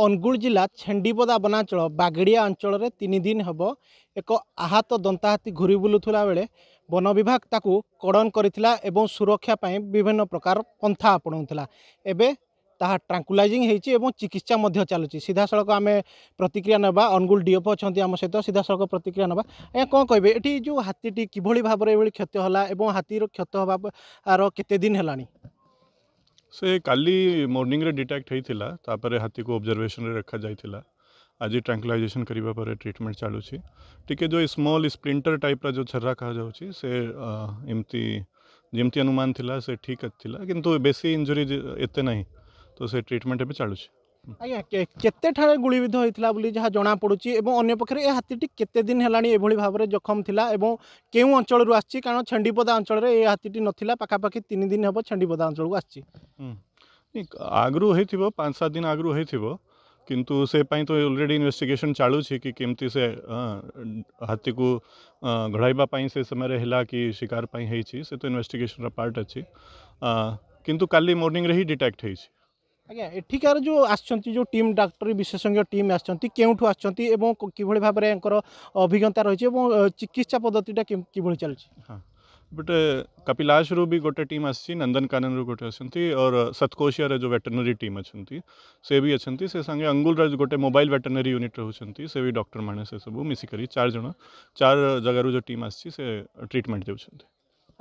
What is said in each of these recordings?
ଅନୁଗୁଳ ଜିଲ୍ଲା ଛେଣ୍ଡିପଦା ବନାଞ୍ଚଳ ବାଗଡ଼ିଆ ଅଞ୍ଚଳରେ ତିନି ଦିନ ହେବ ଏକ ଆହତ ଦନ୍ତାହାତୀ ଘୁରି ବୁଲୁଥିଲା ବେଳେ ବନ ବିଭାଗ ତାକୁ କଡ଼ନ କରିଥିଲା ଏବଂ ସୁରକ୍ଷା ପାଇଁ ବିଭିନ୍ନ ପ୍ରକାର ପନ୍ଥା ଆପଣଉଥିଲା ଏବେ ତାହା ଟ୍ରାଙ୍କୁଲାଇଜିଂ ହୋଇଛି ଏବଂ ଚିକିତ୍ସା ମଧ୍ୟ ଚାଲୁଛି ସିଧାସଳଖ ଆମେ ପ୍ରତିକ୍ରିୟା ନେବା ଅନୁଗୁଳ ଡିଏଫ୍ ଅଛନ୍ତି ଆମ ସହିତ ସିଧାସଳଖ ପ୍ରତିକ୍ରିୟା ନେବା ଆଜ୍ଞା କ'ଣ କହିବେ ଏଠି ଯେଉଁ ହାତୀଟି କିଭଳି ଭାବରେ ଏଭଳି କ୍ଷତି ହେଲା ଏବଂ ହାତୀର କ୍ଷତ ହେବାର କେତେ ଦିନ ହେଲାଣି से का मॉर्निंग रे डिटेक्ट होता है हाथी को ऑब्जर्वेशन रे रखा जाए आज ट्रांकुलाइजेसन करने ट्रिटमेंट चलुँ टी जो स्मल स्प्लींटर टाइप रा जो छर्रा कहा जाऊँगी जमती अनुमान थिला से ठीक थिला कि बेसी इंजुरी एत ना तो से ट्रीटमेंट चलुच्छे आज्ञा के गुड़विध होता बोली जहाँ जमापड़ी और अंपक्ष हाथी केत दिन है भाव में जखम था और क्यों अंचल आना छेपदा अंचल ये हाथी ना पखापाखि तीन दिन हम छेपदा अंचल को आगुरी हो पांच सात दिन आगु हो किंतु से तो ऑलरेडी इन्वेस्टिगेशन चालू छि कि केमती से हाथी को घड़ाइबापी से समय है कि शिकार पाई है से तो इन्वेस्टिगेशन पार्ट अच्छी किंतु काली मॉर्निंग रे ही डिटेक्ट होती ଆଜ୍ଞା ଏଠିକାର ଯେଉଁ ଆସିଛନ୍ତି ଯେଉଁ ଟିମ୍ ଡାକ୍ତରୀ ବିଶେଷଜ୍ଞ ଟିମ୍ ଆସିଛନ୍ତି କେଉଁଠୁ ଆସିଛନ୍ତି ଏବଂ କିଭଳି ଭାବରେ ୟାଙ୍କର ଅଭିଜ୍ଞତା ରହିଛି ଏବଂ ଚିକିତ୍ସା ପଦ୍ଧତିଟା କିଭଳି ଚାଲିଛି ହଁ ଗୋଟେ କପିଳାସରୁ ବି ଗୋଟେ ଟିମ୍ ଆସିଛି ନନ୍ଦନକାନନରୁ ଗୋଟେ ଅଛନ୍ତି ଅର୍ ସତକୋଶିଆର ଯେଉଁ ଭେଟେନାରୀ ଟିମ୍ ଅଛନ୍ତି ସେ ବି ଅଛନ୍ତି ସେ ସାଙ୍ଗେ ଅଙ୍ଗୁଲର ଗୋଟେ ମୋବାଇଲ ଭେଟେନାରୀ ୟୁନିଟ୍ ରହୁଛନ୍ତି ସେ ବି ଡକ୍ଟରମାନେ ସେସବୁ ମିଶିକରି ଚାରି ଜଣ ଚାରି ଜାଗାରୁ ଯେଉଁ ଟିମ୍ ଆସିଛି ସେ ଟ୍ରିଟମେଣ୍ଟ ଦେଉଛନ୍ତି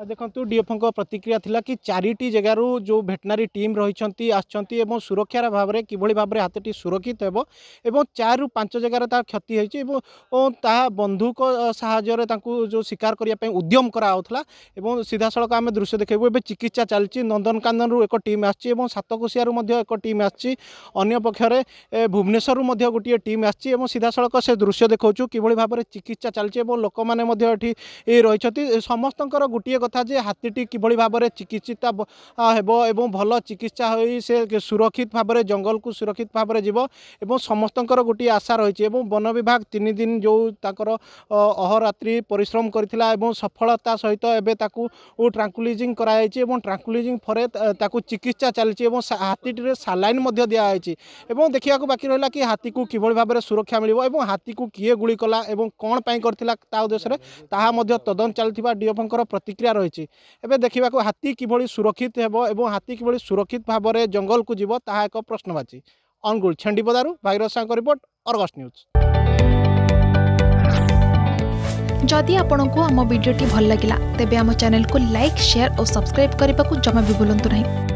ଦେଖନ୍ତୁ ଡିଏଫ୍ଓଙ୍କ ପ୍ରତିକ୍ରିୟା ଥିଲା କି ଚାରିଟି ଜାଗାରୁ ଯେଉଁ ଭେଟନାରୀ ଟିମ୍ ରହିଛନ୍ତି ଆସିଛନ୍ତି ଏବଂ ସୁରକ୍ଷାର ଭାବରେ କିଭଳି ଭାବରେ ହାତୀଟି ସୁରକ୍ଷିତ ହେବ ଏବଂ ଚାରିରୁ ପାଞ୍ଚ ଜାଗାରେ ତା କ୍ଷତି ହୋଇଛି ଏବଂ ତାହା ବନ୍ଧୁକ ସାହାଯ୍ୟରେ ତାଙ୍କୁ ଯେଉଁ ଶିକାର କରିବା ପାଇଁ ଉଦ୍ୟମ କରାହେଉଥିଲା ଏବଂ ସିଧାସଳଖ ଆମେ ଦୃଶ୍ୟ ଦେଖାଇବୁ ଏବେ ଚିକିତ୍ସା ଚାଲିଛି ନନ୍ଦନକାନନରୁ ଏକ ଟିମ୍ ଆସିଛି ଏବଂ ସାତକୋଶିଆରୁ ମଧ୍ୟ ଏକ ଟିମ୍ ଆସିଛି ଅନ୍ୟ ପକ୍ଷରେ ଭୁବନେଶ୍ୱରରୁ ମଧ୍ୟ ଗୋଟିଏ ଟିମ୍ ଆସିଛି ଏବଂ ସିଧାସଳଖ ସେ ଦୃଶ୍ୟ ଦେଖାଉଛୁ କିଭଳି ଭାବରେ ଚିକିତ୍ସା ଚାଲିଛି ଏବଂ ଲୋକମାନେ ମଧ୍ୟ ଏଠି ରହିଛନ୍ତି ସମସ୍ତଙ୍କର ଗୋଟିଏ କଥା କଥା ଯେ ହାତୀଟି କିଭଳି ଭାବରେ ଚିକିତ୍ସିତ ହେବ ଏବଂ ଭଲ ଚିକିତ୍ସା ହୋଇ ସେ ସୁରକ୍ଷିତ ଭାବରେ ଜଙ୍ଗଲକୁ ସୁରକ୍ଷିତ ଭାବରେ ଯିବ ଏବଂ ସମସ୍ତଙ୍କର ଗୋଟିଏ ଆଶା ରହିଛି ଏବଂ ବନ ବିଭାଗ ତିନି ଦିନ ଯେଉଁ ତାଙ୍କର ଅହରାତ୍ରି ପରିଶ୍ରମ କରିଥିଲା ଏବଂ ସଫଳତା ସହିତ ଏବେ ତାକୁ ଟ୍ରାଙ୍କୁଲିଜିଂ କରାଯାଇଛି ଏବଂ ଟ୍ରାଙ୍କୁଲିଜିଂ ପରେ ତାକୁ ଚିକିତ୍ସା ଚାଲିଛି ଏବଂ ହାତୀଟିରେ ସାଲାଇନ୍ ମଧ୍ୟ ଦିଆଯାଇଛି ଏବଂ ଦେଖିବାକୁ ବାକି ରହିଲା କି ହାତୀକୁ କିଭଳି ଭାବରେ ସୁରକ୍ଷା ମିଳିବ ଏବଂ ହାତୀକୁ କିଏ ଗୁଳି କଲା ଏବଂ କ'ଣ ପାଇଁ କରିଥିଲା ତା ଉଦ୍ଦେଶ୍ୟରେ ତାହା ମଧ୍ୟ ତଦନ୍ତ ଚାଲିଥିବା ଡିଏଫଙ୍କର ପ୍ରତିକ୍ରିୟା সংখ্যা রয়েছে এবে দেখা হাতী কিভাবে সুরক্ষিত হব এবং হাতী কিভাবে সুরক্ষিত ভাবে জঙ্গলকু যাব তাহা এক প্রশ্নবাচী ଅନୁଗୁଳ ଛେଣ୍ଡିପଦାରୁ ଭାଗିରଥ ସାଙ୍କ ରିପୋର୍ଟ ଅର୍ଗସ୍ ନ୍ୟୁଜ୍ ଯଦି ଆପଣଙ୍କୁ ଆମ ଭିଡ଼ିଓଟି ଭଲ ଲାଗିଲା ତେବେ ଆମ ଚ୍ୟାନେଲକୁ ଲାଇକ୍ ସେୟାର ଓ ସବସ୍କ୍ରାଇବ୍ କରିବାକୁ ଜମା ବି ଭୁଲନ୍ତୁ ନାହିଁ